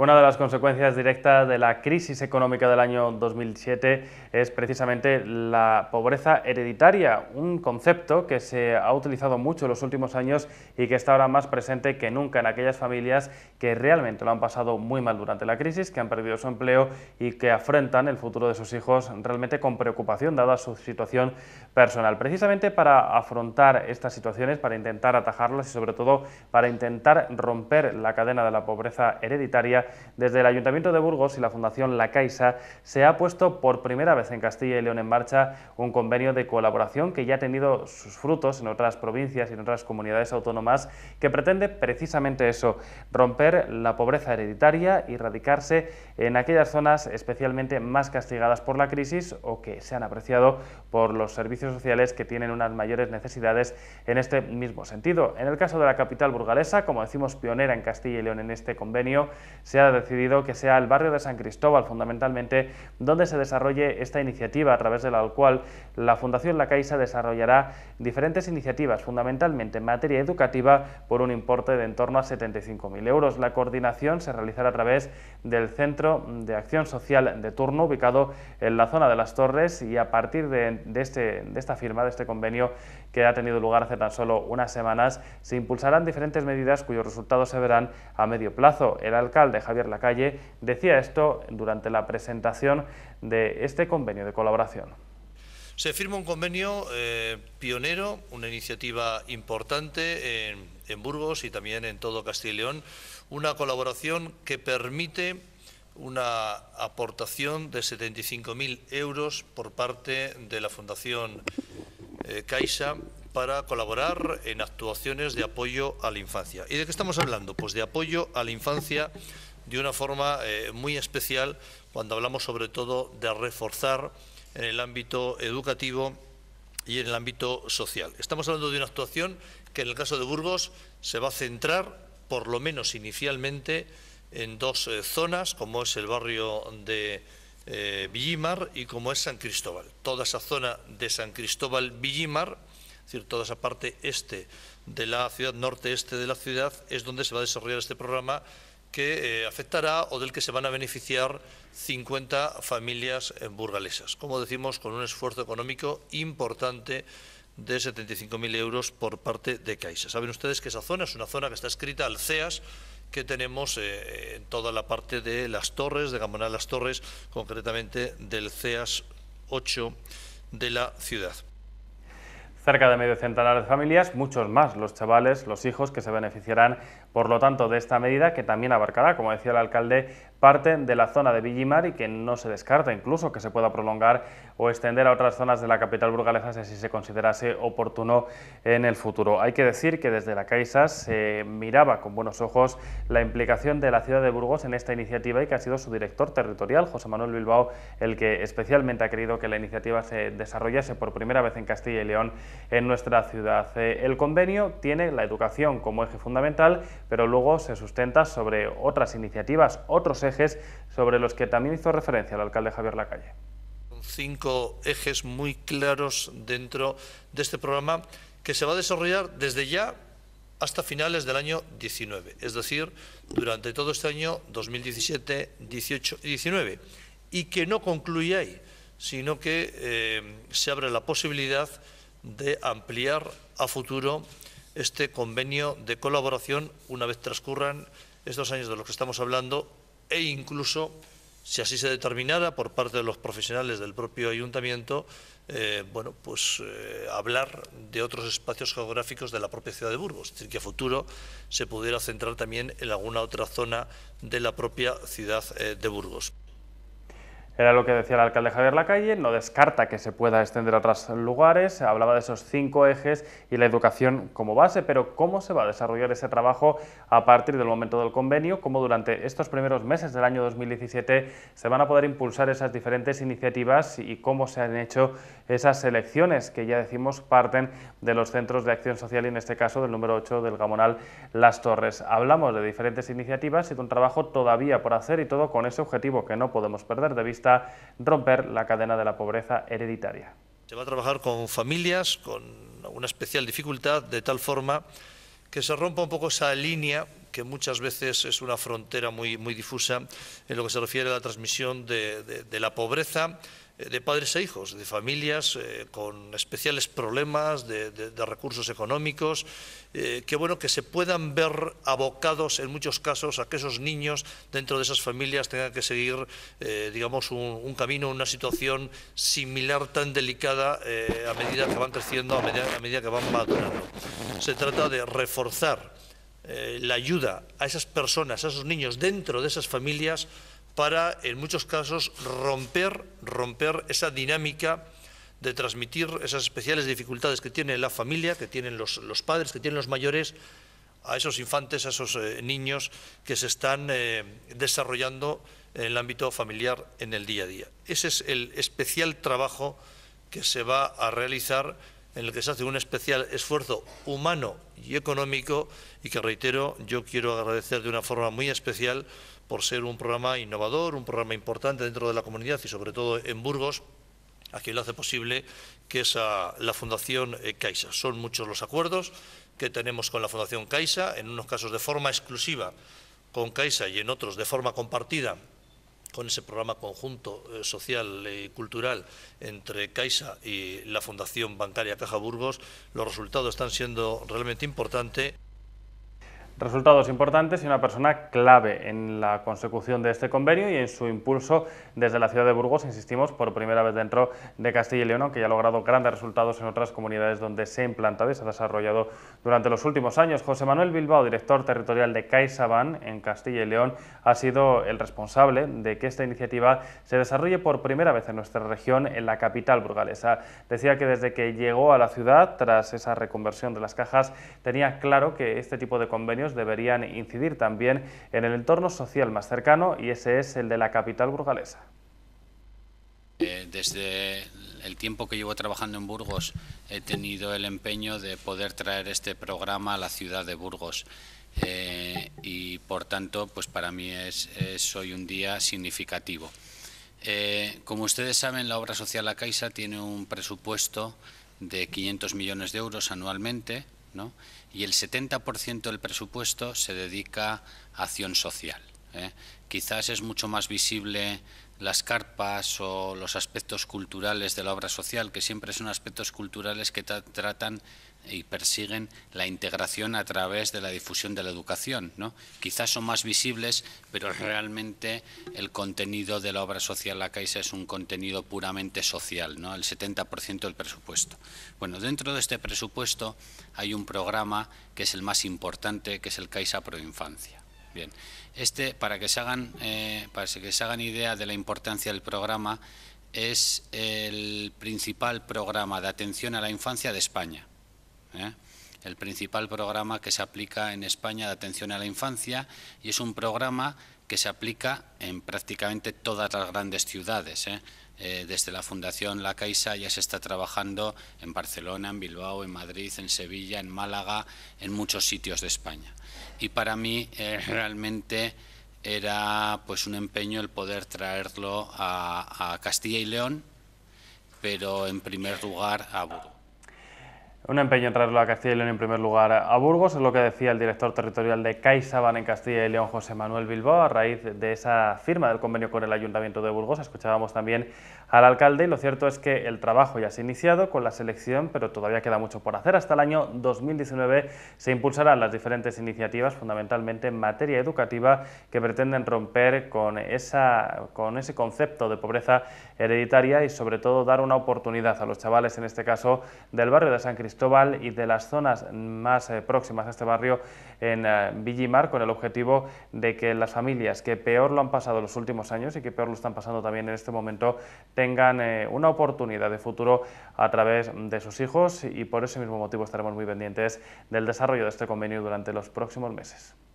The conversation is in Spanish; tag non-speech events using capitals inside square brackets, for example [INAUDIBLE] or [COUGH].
Una de las consecuencias directas de la crisis económica del año 2007 es precisamente la pobreza hereditaria, un concepto que se ha utilizado mucho en los últimos años y que está ahora más presente que nunca en aquellas familias que realmente lo han pasado muy mal durante la crisis, que han perdido su empleo y que afrontan el futuro de sus hijos realmente con preocupación dada su situación personal. Precisamente para afrontar estas situaciones, para intentar atajarlas y sobre todo para intentar romper la cadena de la pobreza hereditaria, desde el Ayuntamiento de Burgos y la Fundación La Caixa se ha puesto por primera vez en Castilla y León en marcha un convenio de colaboración que ya ha tenido sus frutos en otras provincias y en otras comunidades autónomas que pretende precisamente eso, romper la pobreza hereditaria y radicarse en aquellas zonas especialmente más castigadas por la crisis o que se han apreciado por los servicios sociales que tienen unas mayores necesidades en este mismo sentido. En el caso de la capital burgalesa, como decimos pionera en Castilla y León en este convenio, se ha decidido que sea el barrio de San Cristóbal, fundamentalmente, donde se desarrolle esta iniciativa, a través de la cual la Fundación La Caixa desarrollará diferentes iniciativas, fundamentalmente en materia educativa, por un importe de en torno a 75.000 euros. La coordinación se realizará a través del Centro de Acción Social de turno, ubicado en la zona de las Torres, y a partir de, este, de esta firma, de este convenio que ha tenido lugar hace tan solo unas semanas, se impulsarán diferentes medidas cuyos resultados se verán a medio plazo. El alcalde Javier Lacalle, decía esto durante la presentación de este convenio de colaboración. Se firma un convenio eh, pionero, una iniciativa importante en, Burgos y también en todo Castilla y León, una colaboración que permite una aportación de 75.000 euros por parte de la Fundación eh, Caixa para colaborar en actuaciones de apoyo a la infancia. ¿Y de qué estamos hablando? Pues de apoyo a la infancia de una forma eh, muy especial cuando hablamos sobre todo de reforzar en el ámbito educativo y en el ámbito social. Estamos hablando de una actuación que en el caso de Burgos se va a centrar, por lo menos inicialmente, en dos eh, zonas, como es el barrio de eh, Villimar y como es San Cristóbal. Toda esa zona de San Cristóbal-Villimar, es decir, toda esa parte este de la ciudad, norte-este de la ciudad, es donde se va a desarrollar este programa que eh, afectará o del que se van a beneficiar 50 familias eh, burgalesas. Como decimos, con un esfuerzo económico importante de 75.000 euros por parte de Caixa. Saben ustedes que esa zona es una zona que está escrita al CEAS, que tenemos eh, en toda la parte de las torres, de Gamonal Las Torres, concretamente del CEAS 8 de la ciudad. Cerca de medio centenar de familias, muchos más los chavales, los hijos que se beneficiarán por lo tanto, de esta medida, que también abarcará, como decía el alcalde, parte de la zona de Villimar y que no se descarta incluso que se pueda prolongar o extender a otras zonas de la capital burgalesa si se considerase oportuno en el futuro. Hay que decir que desde la Caixa se miraba con buenos ojos la implicación de la ciudad de Burgos en esta iniciativa y que ha sido su director territorial, José Manuel Bilbao, el que especialmente ha querido que la iniciativa se desarrollase por primera vez en Castilla y León en nuestra ciudad. Eh, el convenio tiene la educación como eje fundamental, pero luego se sustenta sobre otras iniciativas, otros ejes sobre los que también hizo referencia el alcalde Javier Lacalle. Cinco ejes muy claros dentro de este programa que se va a desarrollar desde ya hasta finales del año 19, es decir, durante todo este año 2017, 18 y 19, y que no concluye ahí, sino que eh, se abre la posibilidad de ampliar a futuro este convenio de colaboración una vez transcurran estos años de los que estamos hablando e incluso, si así se determinara por parte de los profesionales del propio ayuntamiento, eh, bueno, pues eh, hablar de otros espacios geográficos de la propia ciudad de Burgos, es decir, que a futuro se pudiera centrar también en alguna otra zona de la propia ciudad eh, de Burgos. Era lo que decía el alcalde Javier Lacalle, no descarta que se pueda extender a otros lugares, hablaba de esos cinco ejes y la educación como base, pero ¿cómo se va a desarrollar ese trabajo a partir del momento del convenio? ¿Cómo durante estos primeros meses del año 2017 se van a poder impulsar esas diferentes iniciativas y cómo se han hecho esas elecciones que ya decimos parten de los centros de acción social y en este caso del número 8 del Gamonal Las Torres? Hablamos de diferentes iniciativas y de un trabajo todavía por hacer y todo con ese objetivo que no podemos perder de vista romper la cadena de la pobreza hereditaria. Se va a trabajar con familias con una especial dificultad, de tal forma que se rompa un poco esa línea que muchas veces es una frontera muy, muy difusa en lo que se refiere a la transmisión de la pobreza eh, de padres e hijos, de familias eh, con especiales problemas de, recursos económicos, eh, que bueno que se puedan ver abocados en muchos casos a que esos niños dentro de esas familias tengan que seguir, digamos, un, camino, una situación similar tan delicada a medida que van creciendo, a a medida que van madurando. Se trata de reforzar la ayuda a esas personas, a esos niños dentro de esas familias para, en muchos casos, romper, romper esa dinámica de transmitir esas especiales dificultades que tiene la familia, que tienen los, padres, que tienen los mayores, a esos infantes, a esos eh, niños que se están eh, desarrollando en el ámbito familiar en el día a día. Ese es el especial trabajo que se va a realizar en el que se hace un especial esfuerzo humano y económico y que, reitero, yo quiero agradecer de una forma muy especial por ser un programa innovador, un programa importante dentro de la comunidad y sobre todo en Burgos, a quien lo hace posible, que es la Fundación eh, Caixa. Son muchos los acuerdos que tenemos con la Fundación Caixa, en unos casos de forma exclusiva con Caixa y en otros de forma compartida con ese programa conjunto eh, social y cultural entre Caixa y la Fundación Bancaria Caja Burgos, los resultados están siendo realmente importantes resultados importantes y una persona clave en la consecución de este convenio y en su impulso desde la ciudad de Burgos, insistimos, por primera vez dentro de Castilla y León, que ya ha logrado grandes resultados en otras comunidades donde se ha implantado y se ha desarrollado durante los últimos años. José Manuel Bilbao, director territorial de CaixaBank en Castilla y León, ha sido el responsable de que esta iniciativa se desarrolle por primera vez en nuestra región, en la capital burgalesa. Decía que desde que llegó a la ciudad, tras esa reconversión de las cajas, tenía claro que este tipo de convenios deberían incidir también en el entorno social más cercano y ese es el de la capital burgalesa. Eh, desde el tiempo que llevo trabajando en Burgos he tenido el empeño de poder traer este programa a la ciudad de Burgos. Eh, y por tanto, pues para mí es, hoy un día significativo. Eh, como ustedes saben, la obra social La Caixa tiene un presupuesto de 500 millones de euros anualmente y el 70% del presupuesto se dedica a acción social. ¿eh? Quizás es mucho más visible las carpas o los aspectos culturales de la obra social, que siempre son aspectos culturales que tratan y persiguen la integración a través de la difusión de la educación. ¿no? Quizás son más visibles, pero realmente el contenido de la obra social La Caixa es un contenido puramente social, ¿no? el 70% del presupuesto. Bueno, dentro de este presupuesto hay un programa que es el más importante, que es el Caixa Infancia. Bien, este, para que se hagan, eh, para que se hagan idea de la importancia del programa, es el principal programa de atención a la infancia de España. ¿eh? el principal programa que se aplica en España de atención a la infancia y es un programa que se aplica en prácticamente todas las grandes ciudades. ¿eh? Eh, desde la Fundación La Caixa ya se está trabajando en Barcelona, en Bilbao, en Madrid, en Sevilla, en Málaga, en muchos sitios de España. Y para mí [LAUGHS] realmente era pues un empeño el poder traerlo a, Castilla y León, pero en primer lugar a Burgos. Un empeño en traerlo a Castilla y León en primer lugar a Burgos, es lo que decía el director territorial de CaixaBank en Castilla y León, José Manuel Bilbao, a raíz de esa firma del convenio con el Ayuntamiento de Burgos. Escuchábamos también al alcalde y lo cierto es que el trabajo ya se ha iniciado con la selección, pero todavía queda mucho por hacer. Hasta el año 2019 se impulsarán las diferentes iniciativas, fundamentalmente en materia educativa, que pretenden romper con, esa, con ese concepto de pobreza hereditaria y sobre todo dar una oportunidad a los chavales, en este caso del barrio de San Cristóbal, y de las zonas más eh, próximas a este barrio en eh, Villimar, con el objetivo de que las familias que peor lo han pasado en los últimos años y que peor lo están pasando también en este momento tengan eh, una oportunidad de futuro a través de sus hijos y por ese mismo motivo estaremos muy pendientes del desarrollo de este convenio durante los próximos meses.